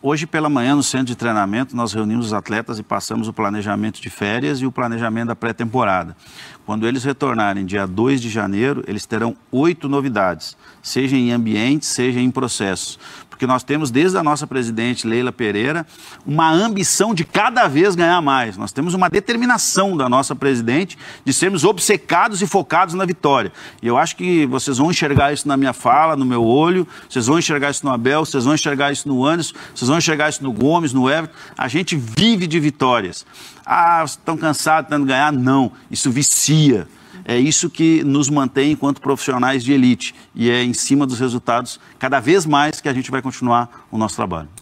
Hoje pela manhã, no centro de treinamento, nós reunimos os atletas e passamos o planejamento de férias e o planejamento da pré-temporada. Quando eles retornarem dia 2 de janeiro, eles terão oito novidades, seja em ambiente, seja em processos porque nós temos desde a nossa presidente Leila Pereira uma ambição de cada vez ganhar mais. Nós temos uma determinação da nossa presidente de sermos obcecados e focados na vitória. E eu acho que vocês vão enxergar isso na minha fala, no meu olho, vocês vão enxergar isso no Abel, vocês vão enxergar isso no Anderson, vocês vão enxergar isso no Gomes, no Everton. A gente vive de vitórias. Ah, estão cansados, tentando ganhar? Não, isso vicia é isso que nos mantém enquanto profissionais de elite. E é em cima dos resultados, cada vez mais, que a gente vai continuar o nosso trabalho.